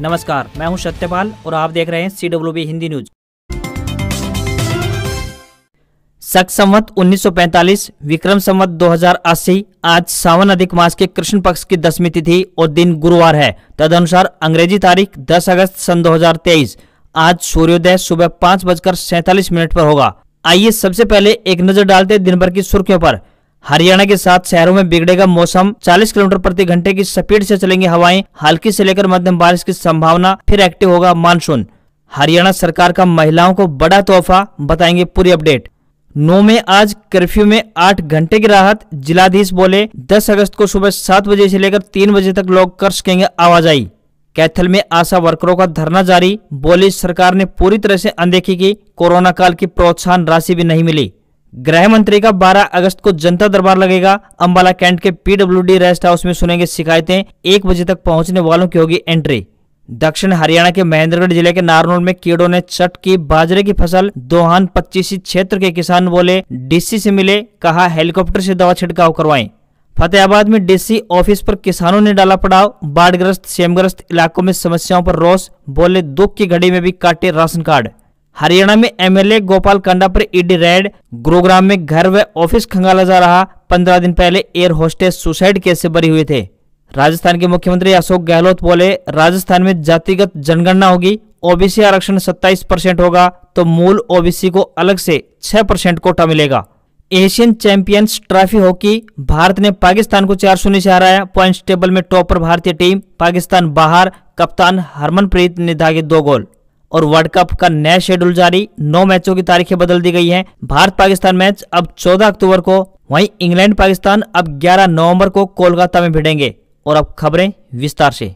नमस्कार मैं हूं सत्यपाल और आप देख रहे हैं C W B Hindi news सख संवत 1945 विक्रम संवत 2080 आज सावन अधिक मास के कृष्ण पक्ष की दसवीं तिथि और दिन गुरुवार है तदनुसार अंग्रेजी तारीख 10 अगस्त सन 2023 आज सूर्योदय सुबह पाँच बजकर सैतालीस मिनट पर होगा आइए सबसे पहले एक नजर डालते दिन भर की सुर्खियों पर हरियाणा के साथ शहरों में बिगड़ेगा मौसम 40 किलोमीटर प्रति घंटे की स्पीड से चलेंगी हवाएं हल्की से लेकर मध्यम बारिश की संभावना फिर एक्टिव होगा मानसून हरियाणा सरकार का महिलाओं को बड़ा तोहफा बताएंगे पूरी अपडेट नौ में आज कर्फ्यू में आठ घंटे की राहत जिलाधीश बोले दस अगस्त को सुबह सात बजे से लेकर तीन बजे तक लोग कर सकेंगे आवाजाही कैथल में आशा वर्करों का धरना जारी बोली सरकार ने पूरी तरह से अनदेखी की कोरोना काल की प्रोत्साहन राशि भी नहीं मिली गृह मंत्री का 12 अगस्त को जनता दरबार लगेगा अंबाला कैंट के पीडब्ल्यूडी रेस्ट हाउस में सुनेंगे शिकायतें एक बजे तक पहुंचने वालों की होगी एंट्री दक्षिण हरियाणा के महेंद्रगढ़ जिले के नारनौल में कीड़ों ने चट की बाजरे की फसल दोहान पच्चीसी क्षेत्र के किसान बोले डीसी से मिले कहा हेलीकॉप्टर से दवा छिड़काव करवाएं फतेहाबाद में डीसी ऑफिस पर किसानों ने डाला पड़ाव बाढ़ग्रस्त सेमग्रस्त इलाकों में समस्याओं पर रोष बोले दुख की घड़ी में भी काटे राशन कार्ड हरियाणा में एमएलए गोपाल कांडा पर ईडी e रेड गुरुग्राम में घर व ऑफिस खंगाला जा रहा पंद्रह दिन पहले एयर होस्टेस सुसाइड केस से बरी हुए थे राजस्थान के मुख्यमंत्री अशोक गहलोत बोले राजस्थान में जातिगत जनगणना होगी ओबीसी आरक्षण 27 परसेंट होगा तो मूल ओबीसी को अलग से 6 परसेंट कोटा मिलेगा Asian champions trophy hockey Bharat ने पाकिस्तान को चार शून्य से हराया पॉइंट्स टेबल में टॉप पर भारतीय टीम पाकिस्तान बाहर कप्तान हरमनप्रीत ने दागे दो गोल और वर्ल्ड कप का नया शेड्यूल जारी नौ मैचों की तारीखें बदल दी गई हैं भारत पाकिस्तान मैच अब 14 अक्टूबर को वहीं इंग्लैंड पाकिस्तान अब 11 नवंबर को कोलकाता में भिड़ेंगे और अब खबरें विस्तार से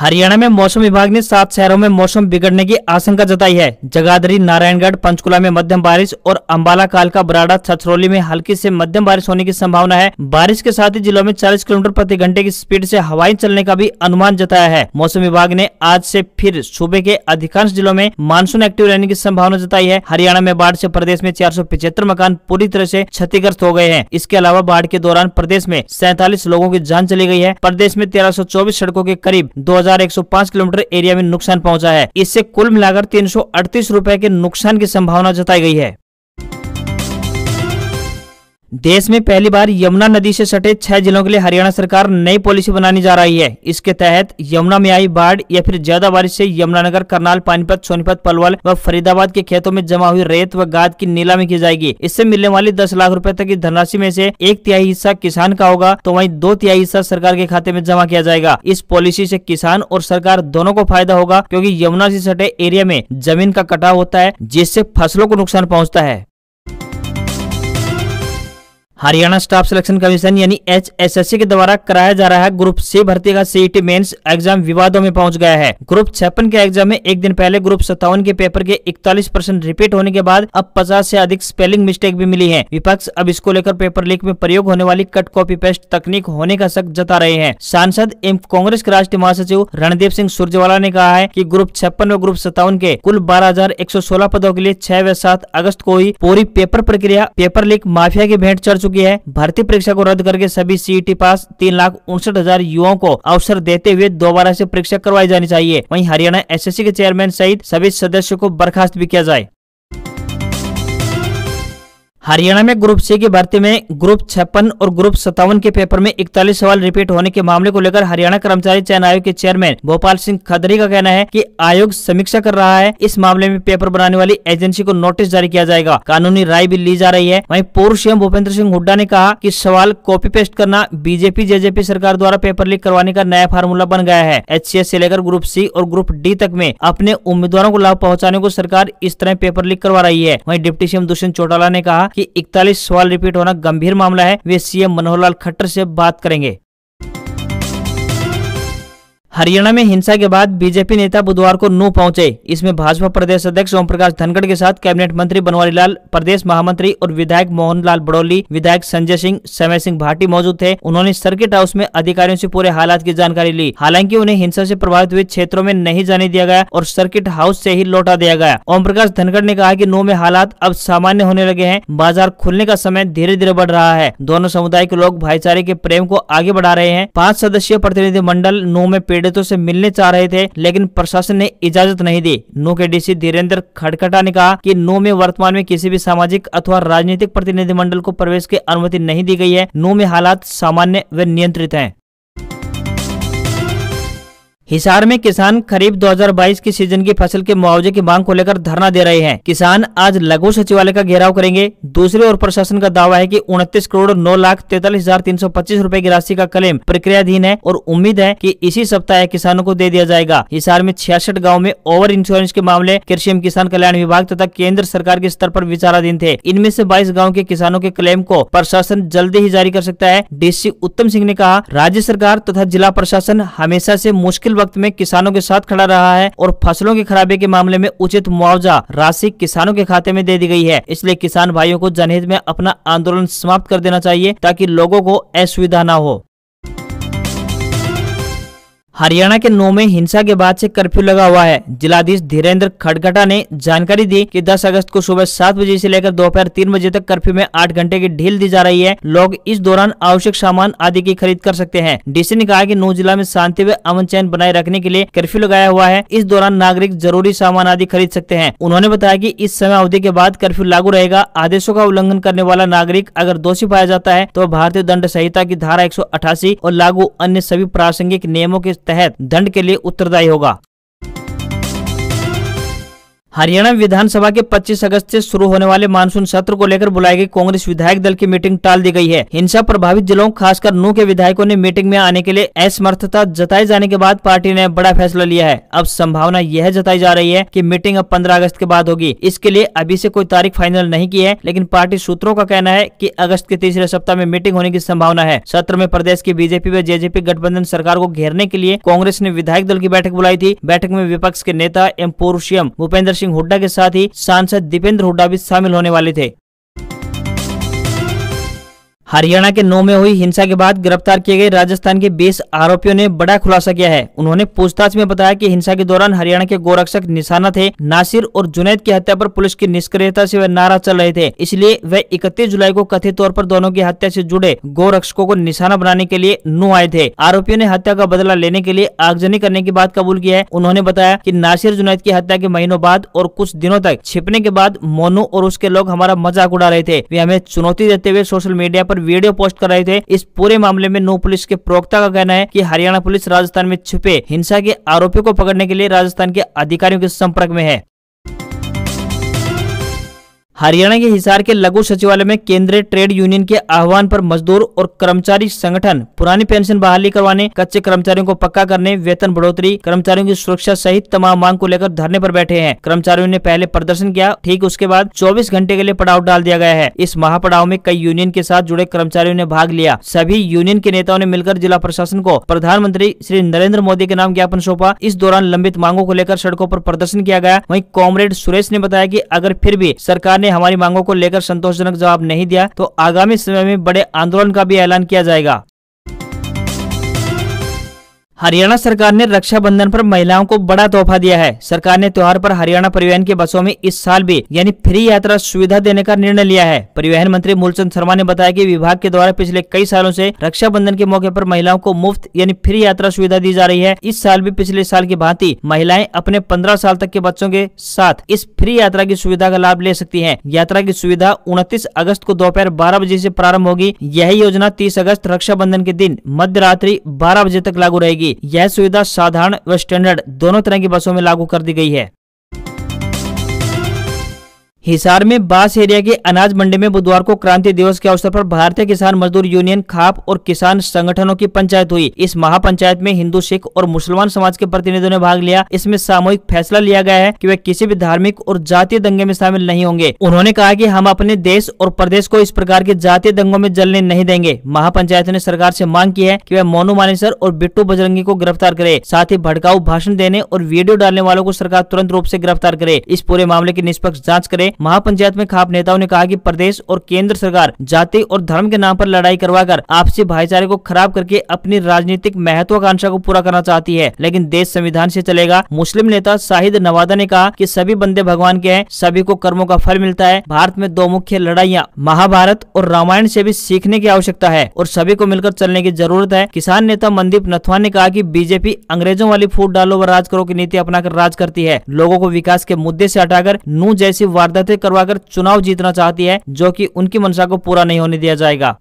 हरियाणा में मौसम विभाग ने सात शहरों में मौसम बिगड़ने की आशंका जताई है जगाधरी नारायणगढ़ पंचकुला में मध्यम बारिश और अंबाला कालका बराड़ा छछरौली में हल्की से मध्यम बारिश होने की संभावना है बारिश के साथ ही जिलों में 40 किलोमीटर प्रति घंटे की स्पीड से हवाएं चलने का भी अनुमान जताया है मौसम विभाग ने आज ऐसी फिर सूबे के अधिकांश जिलों में मानसून एक्टिव रहने की संभावना जताई है हरियाणा में बाढ़ ऐसी प्रदेश में चार मकान पूरी तरह ऐसी क्षतिग्रस्त हो गए हैं इसके अलावा बाढ़ के दौरान प्रदेश में सैतालीस लोगों की जान चली गयी है प्रदेश में तेरह सड़कों के करीब दो 1,105 किलोमीटर एरिया में नुकसान पहुंचा है इससे कुल मिलाकर तीन सौ के नुकसान की संभावना जताई गई है देश में पहली बार यमुना नदी से सटे छह जिलों के लिए हरियाणा सरकार नई पॉलिसी बनाने जा रही है इसके तहत यमुना में आई बाढ़ या फिर ज्यादा बारिश से यमुनानगर करनाल पानीपत सोनीपत पलवल व फरीदाबाद के खेतों में जमा हुई रेत व गाद की नीलामी की जाएगी इससे मिलने वाली दस लाख रूपए तक की धनराशि में से एक तिहाई हिस्सा किसान का होगा तो वही दो तिहाई हिस्सा सरकार के खाते में जमा किया जाएगा इस पॉलिसी ऐसी किसान और सरकार दोनों को फायदा होगा क्यूँकी यमुना ऐसी सटे एरिया में जमीन का कटाव होता है जिससे फसलों को नुकसान पहुँचता है हरियाणा स्टाफ सिलेक्शन कमीशन यानी एचएसएससी के द्वारा कराया जा रहा है ग्रुप सी भर्ती का सीईटी मेंस एग्जाम विवादों में पहुंच गया है ग्रुप छप्पन के एग्जाम में एक दिन पहले ग्रुप सत्तावन के पेपर के 41 परसेंट रिपीट होने के बाद अब 50 से अधिक स्पेलिंग मिस्टेक भी मिली है विपक्ष अब इसको लेकर पेपर लीक में प्रयोग होने वाली कट कॉपी पेस्ट तकनीक होने का शक जता रहे हैं सांसद एवं कांग्रेस के राष्ट्रीय महासचिव रणदीप सिंह सुरजेवाला ने कहा है की ग्रुप छप्पन व ग्रुप सत्तावन के कुल बारह पदों के लिए छह व सात अगस्त को ही पूरी पेपर प्रक्रिया पेपर लीक माफिया की भेंट चढ़ चुकी है भर्ती परीक्षा को रद्द करके सभी सीईटी e पास तीन लाख उनसठ हजार युवाओं को अवसर देते हुए दोबारा से परीक्षा करवाई जानी चाहिए वहीं हरियाणा एसएससी के चेयरमैन सहित सभी सदस्यों को बर्खास्त भी किया जाए हरियाणा में ग्रुप सी की भर्ती में ग्रुप छप्पन और ग्रुप सत्तावन के पेपर में इकतालीस सवाल रिपीट होने के मामले को लेकर हरियाणा कर्मचारी चयन आयोग के चेयरमैन भोपाल सिंह खदरी का कहना है कि आयोग समीक्षा कर रहा है इस मामले में पेपर बनाने वाली एजेंसी को नोटिस जारी किया जाएगा कानूनी राय भी ली जा रही है वही पूर्व सीएम भूपेंद्र सिंह हुड्डा ने कहा की सवाल कॉपी पेस्ट करना बीजेपी जेजेपी सरकार द्वारा पेपर लीक करवाने का नया फार्मूला बन गया है एच से लेकर ग्रुप सी और ग्रुप डी तक में अपने उम्मीदवारों को लाभ पहुँचाने को सरकार इस तरह पेपर लीक करवा रही है वही डिप्टी सीएम दुष्यंत चौटाला ने कहा कि इकतालीस सवाल रिपीट होना गंभीर मामला है वे सीएम मनोहर लाल खट्टर से बात करेंगे हरियाणा में हिंसा के बाद बीजेपी नेता बुधवार को नू पहुंचे इसमें भाजपा प्रदेश अध्यक्ष ओम प्रकाश धनखड़ के साथ कैबिनेट मंत्री बनवारी लाल प्रदेश महामंत्री और विधायक मोहन लाल बड़ोली विधायक संजय सिंह समय सिंह भाटी मौजूद थे उन्होंने सर्किट हाउस में अधिकारियों से पूरे हालात की जानकारी ली हालांकि उन्हें हिंसा ऐसी प्रभावित हुए क्षेत्रों में नहीं जाने दिया गया और सर्किट हाउस ऐसी ही लौटा दिया गया ओम प्रकाश धनखड़ ने कहा की नू में हालात अब सामान्य होने लगे है बाजार खुलने का समय धीरे धीरे बढ़ रहा है दोनों समुदाय के लोग भाईचारे के प्रेम को आगे बढ़ा रहे हैं पाँच सदस्यीय प्रतिनिधि मंडल नू में पेड़ पंडितों से मिलने चाह रहे थे लेकिन प्रशासन ने इजाजत नहीं दी नो के डीसी धीरेन्द्र खड़खटा ने कहा कि नो में वर्तमान में किसी भी सामाजिक अथवा राजनीतिक प्रतिनिधिमंडल को प्रवेश की अनुमति नहीं दी गई है नो में हालात सामान्य व नियंत्रित है हिसार में किसान खरीफ 2022 के सीजन की फसल के मुआवजे की मांग को लेकर धरना दे रहे हैं किसान आज लघु सचिवालय का घेराव करेंगे दूसरी ओर प्रशासन का दावा है कि उनतीस करोड़ नौ लाख तैतालीस हजार तीन सौ पच्चीस रूपए की राशि का क्लेम प्रक्रियाधीन है और उम्मीद है कि इसी सप्ताह किसानों को दे दिया जाएगा हिसार में छियासठ गाँव में ओवर इंश्योरेंस के मामले कृषि एवं किसान कल्याण विभाग तथा केंद्र सरकार के स्तर आरोप विचाराधीन थे इनमें ऐसी बाईस गाँव के किसानों के क्लेम को प्रशासन जल्द ही जारी कर सकता है डीसी उत्तम सिंह ने कहा राज्य सरकार तथा जिला प्रशासन हमेशा ऐसी मुश्किल वक्त में किसानों के साथ खड़ा रहा है और फसलों की खराबी के मामले में उचित मुआवजा राशि किसानों के खाते में दे दी गई है इसलिए किसान भाइयों को जनहित में अपना आंदोलन समाप्त कर देना चाहिए ताकि लोगों को असुविधा न हो हरियाणा के नौ में हिंसा के बाद से कर्फ्यू लगा हुआ है जिलाधीश धीरेन्द्र खड़गटा ने जानकारी दी कि 10 अगस्त को सुबह सात बजे से लेकर दोपहर तीन बजे तक कर्फ्यू में आठ घंटे की ढील दी जा रही है लोग इस दौरान आवश्यक सामान आदि की खरीद कर सकते हैं डीसी ने कहा कि नौ जिला में शांति व अमन चैन बनाए रखने के लिए कर्फ्यू लगाया हुआ है इस दौरान नागरिक जरूरी सामान आदि खरीद सकते हैं उन्होंने बताया की इस समय अवधि के बाद कर्फ्यू लागू रहेगा आदेशों का उल्लंघन करने वाला नागरिक अगर दोषी पाया जाता है तो भारतीय दंड संहिता की धारा एक और लागू अन्य सभी प्रासंगिक नियमों के तहत दंड के लिए उत्तरदायी होगा हरियाणा विधानसभा के 25 अगस्त से शुरू होने वाले मानसून सत्र को लेकर बुलाई गई कांग्रेस विधायक दल की मीटिंग टाल दी गई है हिंसा प्रभावित जिलों खासकर नू के विधायकों ने मीटिंग में आने के लिए असमर्थता जताए जाने के बाद पार्टी ने बड़ा फैसला लिया है अब संभावना यह जताई जा रही है कि मीटिंग अब पंद्रह अगस्त के बाद होगी इसके लिए अभी ऐसी कोई तारीख फाइनल नहीं की है लेकिन पार्टी सूत्रों का कहना है की अगस्त के तीसरे सप्ताह में मीटिंग होने की संभावना है सत्र में प्रदेश की बीजेपी व जेजेपी गठबंधन सरकार को घेरने के लिए कांग्रेस ने विधायक दल की बैठक बुलाई थी बैठक में विपक्ष के नेता एम पूर्वशियम भूपेंद्र सिंह हुड्डा के साथ ही सांसद दीपेंद्र हुड्डा भी शामिल होने वाले थे हरियाणा के नौ में हुई हिंसा के बाद गिरफ्तार किए गए राजस्थान के बीस आरोपियों ने बड़ा खुलासा किया है उन्होंने पूछताछ में बताया कि हिंसा के दौरान हरियाणा के गोरक्षक निशाना थे नासिर और जुनैद की हत्या पर पुलिस की निष्क्रियता से वह नारा चल रहे थे इसलिए वह 31 जुलाई को कथित तौर पर दोनों की हत्या ऐसी जुड़े गोरक्षकों को निशाना बनाने के लिए नो आए थे आरोपियों ने हत्या का बदला लेने के लिए आगजनी करने की बात कबूल की है उन्होंने बताया की नासिर जुनैद की हत्या के महीनों बाद और कुछ दिनों तक छिपने के बाद मोनू और उसके लोग हमारा मजाक उड़ा रहे थे वे हमें चुनौती देते हुए सोशल मीडिया आरोप पर वीडियो पोस्ट कर रहे थे इस पूरे मामले में नू पुलिस के प्रवक्ता का कहना है की हरियाणा पुलिस राजस्थान में छुपे हिंसा के आरोपियों को पकड़ने के लिए राजस्थान के अधिकारियों के संपर्क में है हरियाणा के हिसार के लघु सचिवालय में केंद्रीय ट्रेड यूनियन के आह्वान पर मजदूर और कर्मचारी संगठन पुरानी पेंशन बहाली करवाने कच्चे कर्मचारियों को पक्का करने वेतन बढ़ोतरी कर्मचारियों की सुरक्षा सहित तमाम मांग को लेकर धरने पर बैठे हैं कर्मचारियों ने पहले प्रदर्शन किया ठीक उसके बाद 24 घंटे के लिए पड़ाव डाल दिया गया है इस महापड़ाव में कई यूनियन के साथ जुड़े कर्मचारियों ने भाग लिया सभी यूनियन के नेताओं ने मिलकर जिला प्रशासन को प्रधानमंत्री श्री नरेंद्र मोदी के नाम ज्ञापन सौंपा इस दौरान लंबित मांगों को लेकर सड़कों आरोप प्रदर्शन किया गया वही कॉमरेड सुरेश ने बताया की अगर फिर भी सरकार ने हमारी मांगों को लेकर संतोषजनक जवाब नहीं दिया तो आगामी समय में बड़े आंदोलन का भी ऐलान किया जाएगा हरियाणा सरकार ने रक्षाबंधन पर महिलाओं को बड़ा तोहफा दिया है सरकार ने त्योहार पर हरियाणा परिवहन के बसों में इस साल भी यानी फ्री यात्रा सुविधा देने का निर्णय लिया है परिवहन मंत्री मूलचंद शर्मा ने बताया कि विभाग के द्वारा पिछले कई सालों से रक्षाबंधन के मौके पर महिलाओं को मुफ्त यानी फ्री यात्रा सुविधा दी जा रही है इस साल भी पिछले साल की भांति महिलाएं अपने पंद्रह साल तक के बच्चों के साथ इस फ्री यात्रा की सुविधा का लाभ ले सकती है यात्रा की सुविधा उनतीस अगस्त को दोपहर बारह बजे ऐसी प्रारंभ होगी यह योजना तीस अगस्त रक्षाबंधन के दिन मध्य रात्रि बारह बजे तक लागू रहेगी यह सुविधा साधारण व स्टैंडर्ड दोनों तरह की बसों में लागू कर दी गई है हिसार में बास एरिया के अनाज मंडी में बुधवार को क्रांति दिवस के अवसर पर भारतीय किसान मजदूर यूनियन खाप और किसान संगठनों की पंचायत हुई इस महापंचायत में हिंदू सिख और मुसलमान समाज के प्रतिनिधियों ने भाग लिया इसमें सामूहिक फैसला लिया गया है कि वे किसी भी धार्मिक और जातीय दंगे में शामिल नहीं होंगे उन्होंने कहा की हम अपने देश और प्रदेश को इस प्रकार के जातीय दंगों में जलने नहीं देंगे महापंचायत ने सरकार ऐसी मांग की है की वह मोनू मानेसर और बिट्टू बजरंगी को गिरफ्तार करे साथ ही भड़काऊ भाषण देने और वीडियो डालने वालों को सरकार तुरंत रूप ऐसी गिरफ्तार करे इस पूरे मामले की निष्पक्ष जाँच करे महापंचायत में खाप नेताओं ने कहा कि प्रदेश और केंद्र सरकार जाति और धर्म के नाम पर लड़ाई करवाकर आपसी भाईचारे को खराब करके अपनी राजनीतिक महत्वाकांक्षा को पूरा करना चाहती है लेकिन देश संविधान से चलेगा मुस्लिम नेता शाहिद नवादा ने कहा कि सभी बंदे भगवान के हैं सभी को कर्मों का फल मिलता है भारत में दो मुख्य लड़ाइयाँ महाभारत और रामायण से भी सीखने की आवश्यकता है और सभी को मिलकर चलने की जरूरत है किसान नेता मनदीप नथवान ने कहा की बीजेपी अंग्रेजों वाली फूट डालो व राज करो की नीति अपना राज करती है लोगो को विकास के मुद्दे ऐसी हटाकर नू जैसी वारदात एकत्रित करवाकर चुनाव जीतना चाहती है जो कि उनकी मंशा को पूरा नहीं होने दिया जाएगा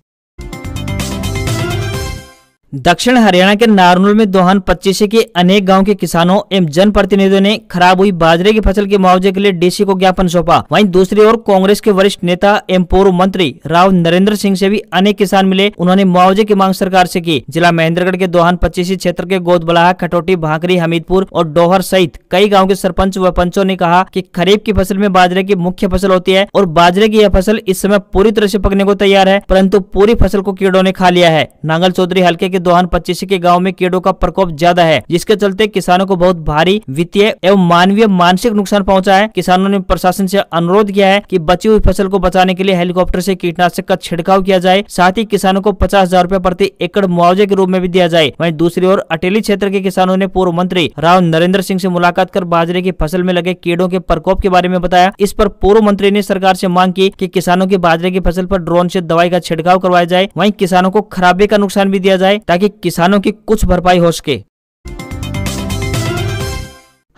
दक्षिण हरियाणा के नारनूल में दोहन पच्चीस के अनेक गांव के किसानों एवं जनप्रतिनिधियों ने खराब हुई बाजरे की फसल के मुआवजे के लिए डीसी को ज्ञापन सौंपा वहीं दूसरी ओर कांग्रेस के वरिष्ठ नेता एवं पूर्व मंत्री राव नरेंद्र सिंह से भी अनेक किसान मिले उन्होंने मुआवजे की मांग सरकार से की जिला महेंद्रगढ़ के दोहन पच्चीसी क्षेत्र के गोदबलाहा खटोटी भाकरी हमीदपुर और डोहर सहित कई गाँव के सरपंच व पंचों ने कहा की खरीफ की फसल में बाजरे की मुख्य फसल होती है और बाजरे की यह फसल इस समय पूरी तरह ऐसी पकने को तैयार है परन्तु पूरी फसल को कीड़ो ने खा लिया है नांगल चौधरी हल्के के दोहन पच्चीस के गाँव में कीड़ों का प्रकोप ज्यादा है जिसके चलते किसानों को बहुत भारी वित्तीय एवं मानवीय मानसिक नुकसान पहुँचा है किसानों ने प्रशासन ऐसी अनुरोध किया है की बची हुई फसल को बचाने के लिए हेलीकॉप्टर ऐसी कीटनाशक का छिड़काव किया जाए साथ ही किसानों को पचास हजार रूपए प्रति एकड़ मुआवजे के रूप में भी दिया जाए वहीं दूसरी ओर अटेली क्षेत्र के किसानों ने पूर्व मंत्री राव नरेंद्र सिंह से मुलाकात कर बाजरे की फसल में लगे कीड़ों के प्रकोप के बारे में बताया इस पर पूर्व मंत्री ने सरकार से मांग की कि किसानों की बाजरे की फसल आरोप ड्रोन ऐसी दवाई का छिड़काव करवाया जाए वही किसानों को खराबे का नुकसान भी दिया जाए ताकि किसानों की कुछ भरपाई हो सके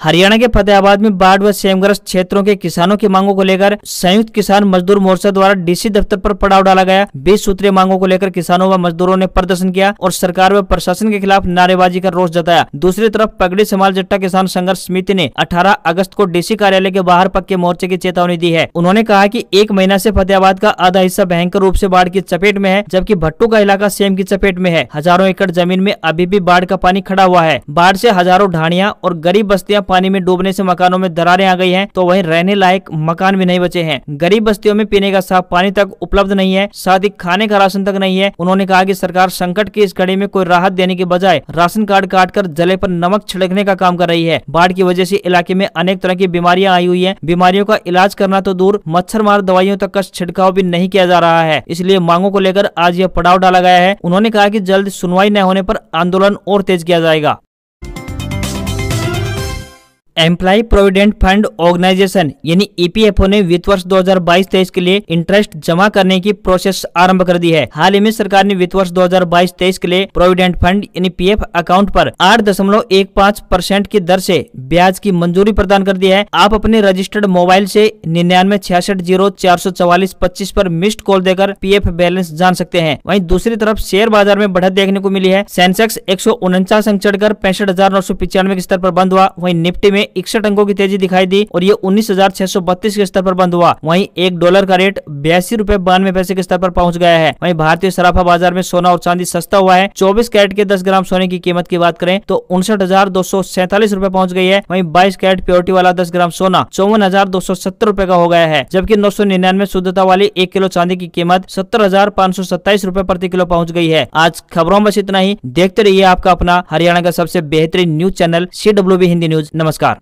हरियाणा के फतेहाबाद में बाढ़ व सेमग्रस्त क्षेत्रों के किसानों की मांगों को लेकर संयुक्त किसान मजदूर मोर्चा द्वारा डीसी दफ्तर पर पड़ाव डाला गया बीस सूत्रीय मांगों को लेकर किसानों व मजदूरों ने प्रदर्शन किया और सरकार व प्रशासन के खिलाफ नारेबाजी का रोष जताया दूसरी तरफ पगड़ी समाल जट्टा किसान संघर्ष समिति ने अठारह अगस्त को डीसी कार्यालय के बाहर पक्के मोर्चे की चेतावनी दी है उन्होंने कहा की एक महीना ऐसी फतेहाबाद का आधा हिस्सा भयंकर रूप ऐसी बाढ़ की चपेट में है जबकि भट्टू का इलाका सेम की चपेट में है हजारों एकड़ जमीन में अभी भी बाढ़ का पानी खड़ा हुआ है बाढ़ ऐसी हजारों ढाणिया और गरीब बस्तियाँ पानी में डूबने से मकानों में दरारें आ गई हैं तो वहीं रहने लायक मकान भी नहीं बचे हैं गरीब बस्तियों में पीने का साफ पानी तक उपलब्ध नहीं है साथ ही खाने का राशन तक नहीं है उन्होंने कहा की सरकार संकट की इस घड़ी में कोई राहत देने के बजाय राशन कार्ड काट कर जले पर नमक छिड़कने का काम कर रही है बाढ़ की वजह से इलाके में अनेक तरह की बीमारियां आई हुई है बीमारियों का इलाज करना तो दूर मच्छर मार दवाइयों तक का छिड़काव भी नहीं किया जा रहा है इसलिए मांगों को लेकर आज यह पड़ाव डाला गया है उन्होंने कहा कि जल्द सुनवाई न होने पर आंदोलन और तेज किया जाएगा एम्प्लाई प्रोविडेंट फंड ऑर्गेनाइजेशन यानी ईपीएफओ e ने वित्त वर्ष 2022-23 के लिए इंटरेस्ट जमा करने की प्रोसेस आरंभ कर दी है हाल ही में सरकार ने वित्त वर्ष 2022-23 के लिए प्रोविडेंट फंड यानी पीएफ अकाउंट पर 8.15 परसेंट की दर से ब्याज की मंजूरी प्रदान कर दी है आप अपने रजिस्टर्ड मोबाइल से निन्यानवे छियासठ जीरो चार सौ चौवालीस पच्चीस आरोप मिस्ड कॉल देकर एफ बैलेंस जान सकते हैं वही दूसरी तरफ शेयर बाजार में बढ़त देखने को मिली है सेंसेक्स एक सौ उनचास अंक चढ़कर पैंसठ हजार नौ सौ पिचानवे के स्तर पर बंद हुआ वही निफ्टी में इकसठ अंकों की तेजी दिखाई दी और ये उन्नीस के स्तर पर बंद हुआ वहीं एक डॉलर का रेट बयासी रूपए बानवे पैसे के स्तर पर पहुंच गया है वहीं भारतीय सराफा बाजार में सोना और चांदी सस्ता हुआ है चौबीस कैरेट के दस ग्राम सोने की कीमत की बात करें तो उनसठ हजार दो सौ सैतालीस रूपए पहुँच गई है वही बाईस कैरेट प्योरिटी वाला दस ग्राम सोना चौवन हजार दो सौ सत्तर रूपए का हो गया है जबकि नौ सौ निन्यानवे शुद्धता वाली एक किलो चांदी की कीमत सत्तर हजार पाँच सौ सत्ताईस रूपए प्रति किलो पहुँच गई है आज खबरों में इतना ही देखते रहिए आपका अपना हरियाणा का सबसे बेहतरीन news channel C W B Hindi news नमस्कार